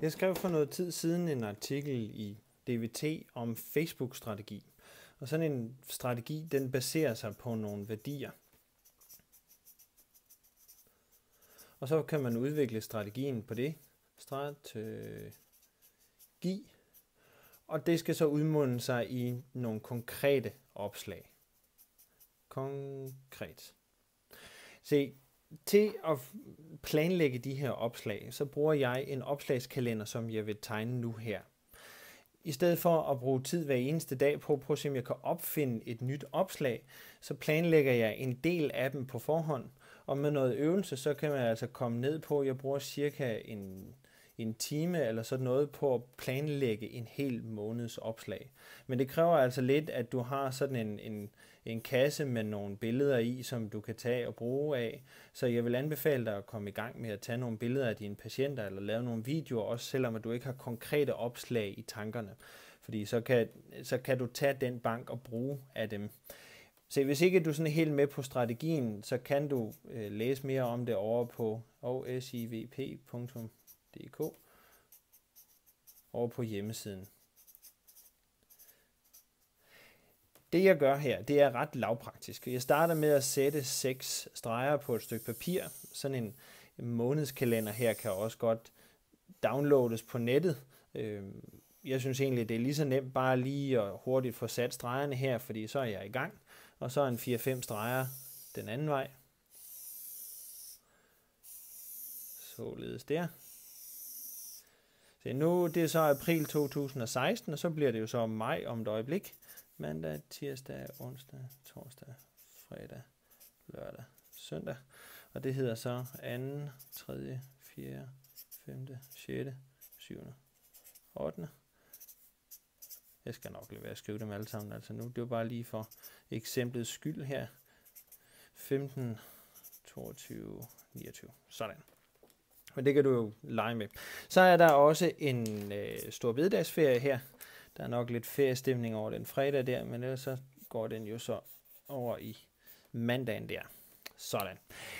Jeg skrev for noget tid siden en artikel i DVT om Facebook-strategi. Og sådan en strategi, den baserer sig på nogle værdier. Og så kan man udvikle strategien på det. Strategi. Og det skal så udmunde sig i nogle konkrete opslag. Konkret. Se, til at planlægge de her opslag, så bruger jeg en opslagskalender, som jeg vil tegne nu her. I stedet for at bruge tid hver eneste dag på at prøve at se, om jeg kan opfinde et nyt opslag, så planlægger jeg en del af dem på forhånd. Og med noget øvelse, så kan man altså komme ned på, jeg bruger cirka en en time eller sådan noget på at planlægge en hel måneds opslag. Men det kræver altså lidt, at du har sådan en, en, en kasse med nogle billeder i, som du kan tage og bruge af. Så jeg vil anbefale dig at komme i gang med at tage nogle billeder af dine patienter eller lave nogle videoer, også selvom du ikke har konkrete opslag i tankerne. Fordi så kan, så kan du tage den bank og bruge af dem. Så hvis ikke du sådan er helt med på strategien, så kan du øh, læse mere om det over på osivp.com www.dk over på hjemmesiden. Det jeg gør her, det er ret lavpraktisk. Jeg starter med at sætte seks streger på et stykke papir. Sådan en månedskalender her kan også godt downloades på nettet. Øh, jeg synes egentlig, det er lige så nemt bare lige at hurtigt få sat stregerne her, fordi så er jeg i gang. Og så er en 4-5 streger den anden vej. Således der. Se, nu det er så april 2016, og så bliver det jo så maj om et øjeblik. Mandag, tirsdag, onsdag, torsdag, fredag, lørdag, søndag. Og det hedder så 2., 3., 4., 5., 6., 7., 8. Jeg skal nok lade være at skrive dem alle sammen. Altså nu, det er bare lige for eksemplet skyld her. 15, 22, 29. Sådan men det kan du jo lege med. Så er der også en øh, stor veddagsferie her. Der er nok lidt feriestemning over den fredag der, men ellers så går den jo så over i mandagen der. Sådan.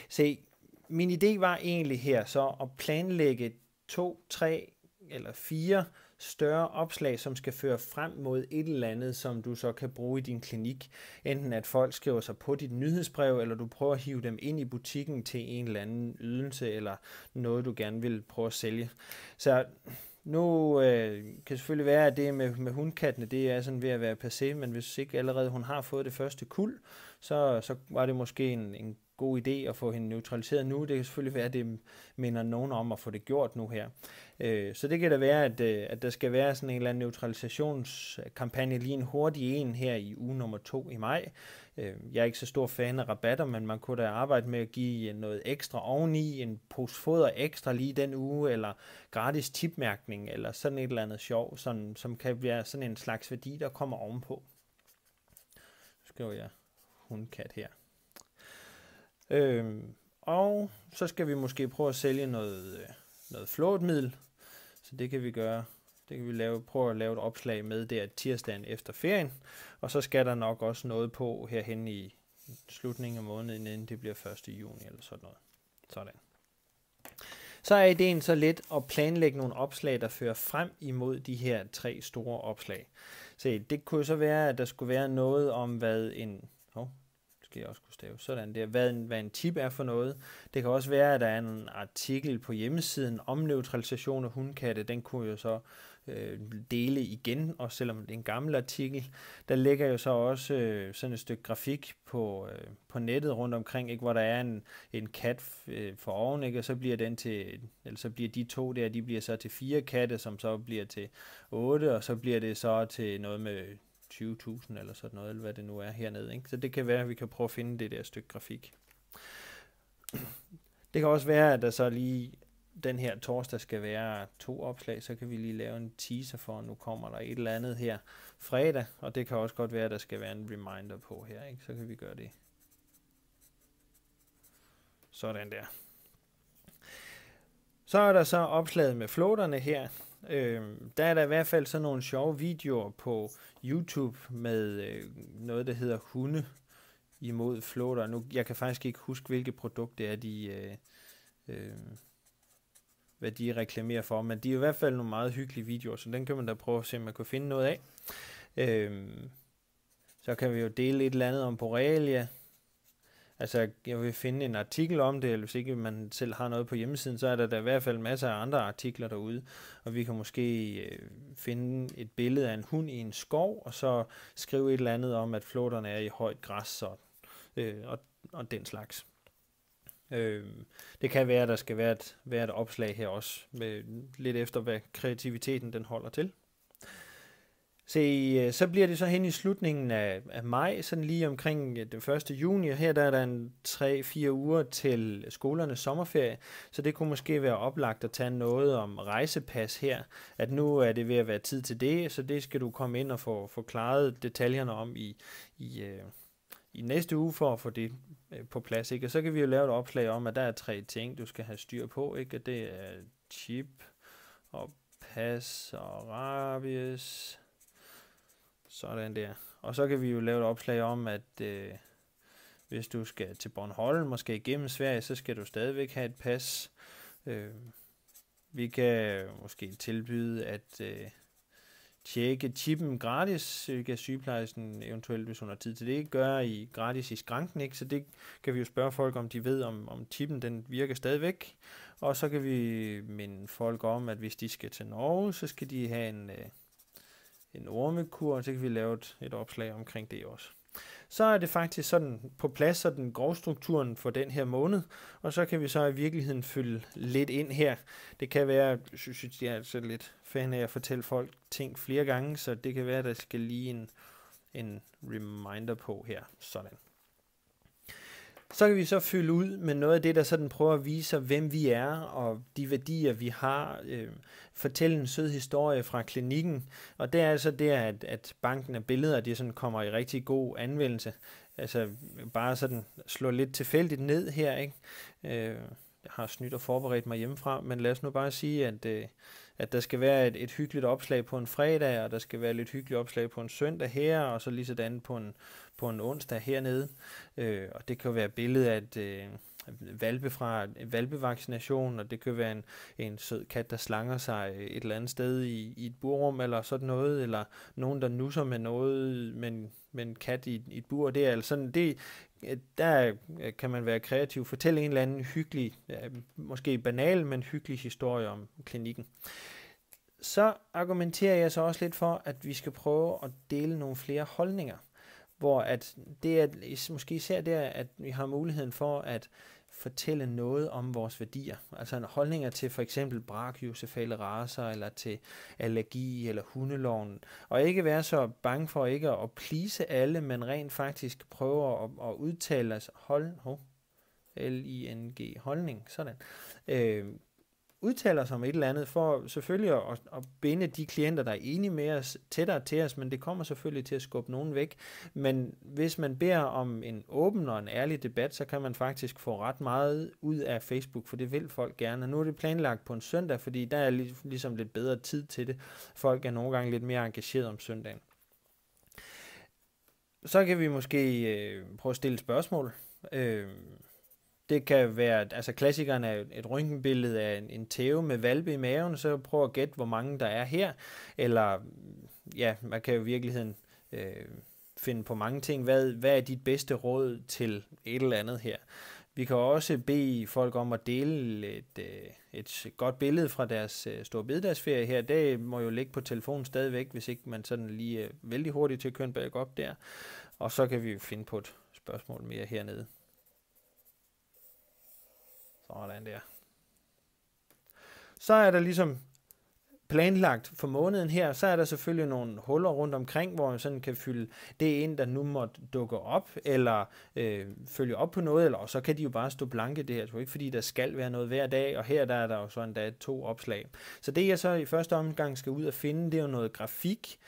Se, min idé var egentlig her så at planlægge to, tre eller fire større opslag, som skal føre frem mod et eller andet, som du så kan bruge i din klinik. Enten at folk skriver sig på dit nyhedsbrev, eller du prøver at hive dem ind i butikken til en eller anden ydelse, eller noget, du gerne vil prøve at sælge. Så nu øh, kan det selvfølgelig være, at det med, med hundkattene, det er sådan ved at være passé, men hvis ikke allerede hun har fået det første kul, så, så var det måske en, en god idé at få hende neutraliseret nu. Det kan selvfølgelig være, at det minder nogen om at få det gjort nu her. Øh, så det kan da være, at, øh, at der skal være sådan en eller anden neutralisationskampagne, lige en hurtig en her i uge nummer to i maj. Øh, jeg er ikke så stor fan af rabatter, men man kunne da arbejde med at give noget ekstra oveni, en pose foder ekstra lige den uge, eller gratis tipmærkning, eller sådan et eller andet sjov, sådan, som kan være sådan en slags værdi, der kommer ovenpå. Så skriver jeg hundkat her. Øhm, og så skal vi måske prøve at sælge noget, øh, noget flåtmiddel, så det kan vi gøre. Det kan vi lave, prøve at lave et opslag med der tirsdagen efter ferien, og så skal der nok også noget på herhen i slutningen af måneden, inden det bliver 1. juni eller sådan noget. Sådan. Så er ideen så lidt at planlægge nogle opslag, der fører frem imod de her tre store opslag. Se, det kunne så være, at der skulle være noget om, hvad en skal jeg også kunne stave. Sådan der. Hvad en, hvad en tip er for noget. Det kan også være, at der er en artikel på hjemmesiden om neutralisation af hundkatte. Den kunne jo så øh, dele igen, og selvom det er en gammel artikel, der ligger jo så også øh, sådan et stykke grafik på, øh, på nettet rundt omkring, ikke, hvor der er en, en kat øh, for oven, ikke, og så bliver den til, eller så bliver de to der, de bliver så til fire katte, som så bliver til otte, og så bliver det så til noget med 20.000 eller sådan noget, eller hvad det nu er hernede. Ikke? Så det kan være, at vi kan prøve at finde det der stykke grafik. Det kan også være, at der så lige den her torsdag skal være to opslag, så kan vi lige lave en teaser for, at nu kommer der et eller andet her fredag, og det kan også godt være, at der skal være en reminder på her, ikke? så kan vi gøre det. Sådan der. Så er der så opslaget med floaterne her, Øh, der er der i hvert fald sådan nogle sjove videoer på YouTube med øh, noget, der hedder hunde imod flåter. Nu, jeg kan faktisk ikke huske, hvilket produkt det er, de, øh, øh, hvad de reklamerer for, men de er i hvert fald nogle meget hyggelige videoer, så den kan man da prøve at se, om man kan finde noget af. Øh, så kan vi jo dele et eller andet om Borrelia, Altså, jeg vil finde en artikel om det, eller hvis ikke man selv har noget på hjemmesiden, så er der da i hvert fald masser af andre artikler derude, og vi kan måske øh, finde et billede af en hund i en skov, og så skrive et eller andet om, at flåterne er i højt græs og, øh, og, og den slags. Øh, det kan være, at der skal være et, være et opslag her også, med lidt efter, hvad kreativiteten den holder til. Se, øh, så bliver det så hen i slutningen af, af maj, sådan lige omkring øh, den 1. juni, her der er der en 3-4 uger til skolernes sommerferie, så det kunne måske være oplagt at tage noget om rejsepas her, at nu er det ved at være tid til det, så det skal du komme ind og få, forklaret detaljerne om i, i, øh, i næste uge for at få det på plads, ikke? Og så kan vi jo lave et opslag om, at der er tre ting, du skal have styr på, ikke? Og det er chip og pas og rabies sådan der. Og så kan vi jo lave et opslag om, at øh, hvis du skal til Bornholm måske igennem Sverige, så skal du stadigvæk have et pas. Øh, vi kan måske tilbyde at øh, tjekke chippen gratis. Det kan sygeplejersken eventuelt, hvis hun har tid til det, gør i, gratis i skranken. Ikke? Så det kan vi jo spørge folk, om de ved, om, om chippen den virker stadigvæk. Og så kan vi minde folk om, at hvis de skal til Norge, så skal de have en... Øh, en ormekur, og så kan vi lave et, et opslag omkring det også. Så er det faktisk sådan på plads, så den grove strukturen for den her måned, og så kan vi så i virkeligheden fylde lidt ind her. Det kan være, synes jeg er altså lidt fan af at fortælle folk ting flere gange, så det kan være, at der skal lige en, en reminder på her. Sådan. Så kan vi så fylde ud med noget af det, der sådan prøver at vise, hvem vi er og de værdier, vi har. Øh, fortælle en sød historie fra klinikken. Og det er altså det, at, at banken af billeder, de sådan kommer i rigtig god anvendelse. Altså bare sådan slå lidt tilfældigt ned her, ikke? Øh, jeg har snydt og forberedt mig hjemmefra, men lad os nu bare sige, at... Øh, at der skal være et, et hyggeligt opslag på en fredag, og der skal være lidt hyggeligt opslag på en søndag her, og så lige sådan på en, på en onsdag hernede. Øh, og det kan jo være et billede af et, øh, valpe fra valpevaccination, og det kan være en, en sød kat, der slanger sig et eller andet sted i, i et burrum eller sådan noget, eller nogen, der nusser med noget, men men kat i, i et bur Det er altså sådan, det, der kan man være kreativ. Fortæl en eller anden hyggelig, måske banal, men hyggelig historie om klinikken. Så argumenterer jeg så også lidt for, at vi skal prøve at dele nogle flere holdninger hvor at det er måske især der, at vi har muligheden for at fortælle noget om vores værdier. Altså en holdninger til for eksempel josefale raser, eller til allergi, eller hundeloven. Og ikke være så bange for ikke at plise alle, men rent faktisk prøve at, at udtale os hold, oh, L-I-N-G, holdning, sådan. Øh, udtaler sig om et eller andet, for selvfølgelig at, at binde de klienter, der er enige med os, tættere til os, men det kommer selvfølgelig til at skubbe nogen væk. Men hvis man beder om en åben og en ærlig debat, så kan man faktisk få ret meget ud af Facebook, for det vil folk gerne. Og nu er det planlagt på en søndag, fordi der er ligesom lidt bedre tid til det. Folk er nogle gange lidt mere engageret om søndagen. Så kan vi måske øh, prøve at stille spørgsmål. Øh, det kan være, altså klassikeren er et røntgenbillede af en, en tæve med valpe i maven, så prøv at gætte, hvor mange der er her. Eller, ja, man kan jo i virkeligheden øh, finde på mange ting. Hvad, hvad er dit bedste råd til et eller andet her? Vi kan også bede folk om at dele et, øh, et godt billede fra deres øh, store bededagsferie her. Det må jo ligge på telefonen stadigvæk, hvis ikke man sådan lige er øh, vældig hurtigt til at køre en op der. Og så kan vi finde på et spørgsmål mere hernede. Sådan der. Så er der ligesom planlagt for måneden her, så er der selvfølgelig nogle huller rundt omkring, hvor man sådan kan fylde det ind, der nu måtte dukke op, eller øh, følge op på noget, eller og så kan de jo bare stå blanke det her, det ikke fordi, der skal være noget hver dag, og her der er der jo sådan, der er to opslag. Så det jeg så i første omgang skal ud og finde, det er jo noget grafik,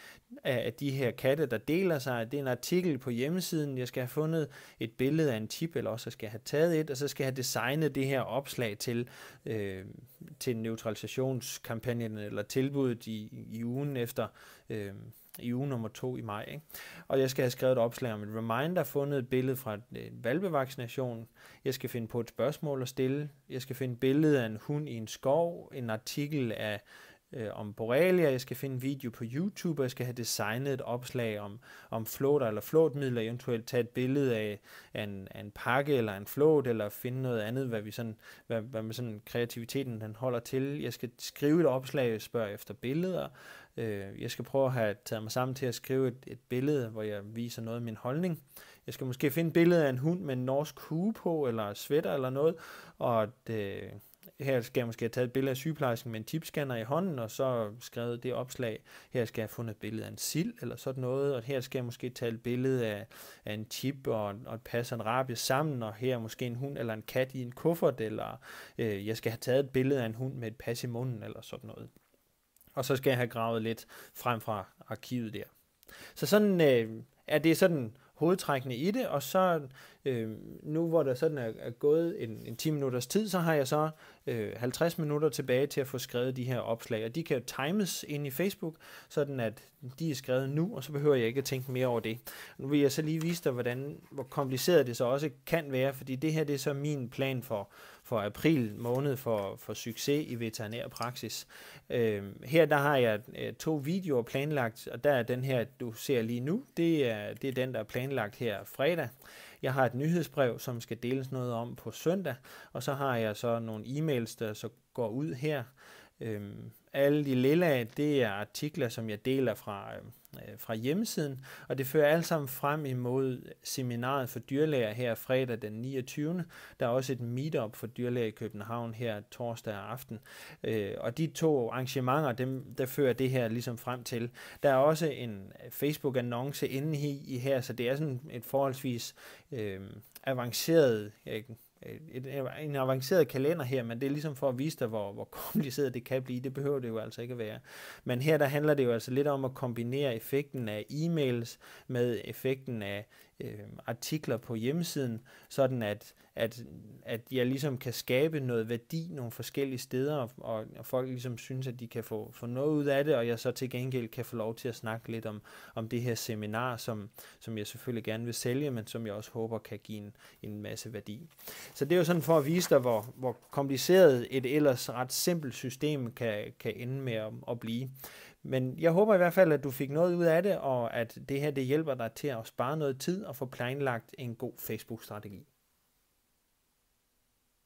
af de her katte, der deler sig. Det er en artikel på hjemmesiden. Jeg skal have fundet et billede af en chip, eller også skal jeg have taget et, og så skal jeg have designet det her opslag til, øh, til neutralisationskampagnen eller tilbuddet i, i ugen efter øh, i uge nummer to i maj. Ikke? Og jeg skal have skrevet et opslag om et reminder, fundet et billede fra en valpevaccination. Jeg skal finde på et spørgsmål at stille. Jeg skal finde et billede af en hund i en skov, en artikel af øh, om Borrelia, jeg skal finde en video på YouTube, og jeg skal have designet et opslag om, om flåter eller flåtmidler, eventuelt tage et billede af, af, en, af en pakke eller en flåt, eller finde noget andet, hvad, vi sådan, hvad, hvad med sådan kreativiteten den holder til. Jeg skal skrive et opslag, spørge efter billeder, øh, jeg skal prøve at have taget mig sammen til at skrive et, et billede, hvor jeg viser noget af min holdning. Jeg skal måske finde et billede af en hund med en norsk hue på, eller sweater eller noget, og det, øh, her skal jeg måske have taget et billede af sygeplejersken med en tipscanner i hånden, og så skrevet det opslag. Her skal jeg have fundet et billede af en sild, eller sådan noget, og her skal jeg måske tage et billede af, af en chip og, og et pas en rabie sammen, og her måske en hund eller en kat i en kuffert, eller øh, jeg skal have taget et billede af en hund med et pas i munden, eller sådan noget. Og så skal jeg have gravet lidt frem fra arkivet der. Så sådan øh, er det sådan hovedtrækkene i det, og så øh, nu hvor der sådan er, er gået en, en 10 minutters tid, så har jeg så øh, 50 minutter tilbage til at få skrevet de her opslag, og de kan jo times ind i Facebook, sådan at de er skrevet nu, og så behøver jeg ikke at tænke mere over det. Nu vil jeg så lige vise dig, hvordan, hvor kompliceret det så også kan være, fordi det her det er så min plan for, for april måned for, for succes i veterinærpraksis. Øh, her der har jeg øh, to videoer planlagt, og der er den her, du ser lige nu, det er, det er den, der er planlagt her fredag. Jeg har et nyhedsbrev, som skal deles noget om på søndag, og så har jeg så nogle e-mails, der så går ud her. Øhm, alle de lilla, det er artikler, som jeg deler fra, øhm, øh, fra hjemmesiden, og det fører alt sammen frem imod seminaret for dyrlæger her fredag den 29. Der er også et meetup for dyrlæger i København her torsdag aften, øh, og de to arrangementer, dem, der fører det her ligesom frem til. Der er også en Facebook-annonce inde i, i her, så det er sådan et forholdsvis øh, avanceret øh, et, en avanceret kalender her, men det er ligesom for at vise dig, hvor, hvor kompliceret det kan blive. Det behøver det jo altså ikke at være. Men her der handler det jo altså lidt om at kombinere effekten af e-mails med effekten af øh, artikler på hjemmesiden, sådan at, at, at jeg ligesom kan skabe noget værdi nogle forskellige steder, og, og, og folk ligesom synes, at de kan få, få noget ud af det, og jeg så til gengæld kan få lov til at snakke lidt om, om det her seminar, som, som jeg selvfølgelig gerne vil sælge, men som jeg også håber kan give en, en masse værdi. Så det er jo sådan for at vise dig, hvor, hvor kompliceret et ellers ret simpelt system kan, kan ende med at, at blive. Men jeg håber i hvert fald, at du fik noget ud af det, og at det her det hjælper dig til at spare noget tid og få planlagt en god Facebook-strategi.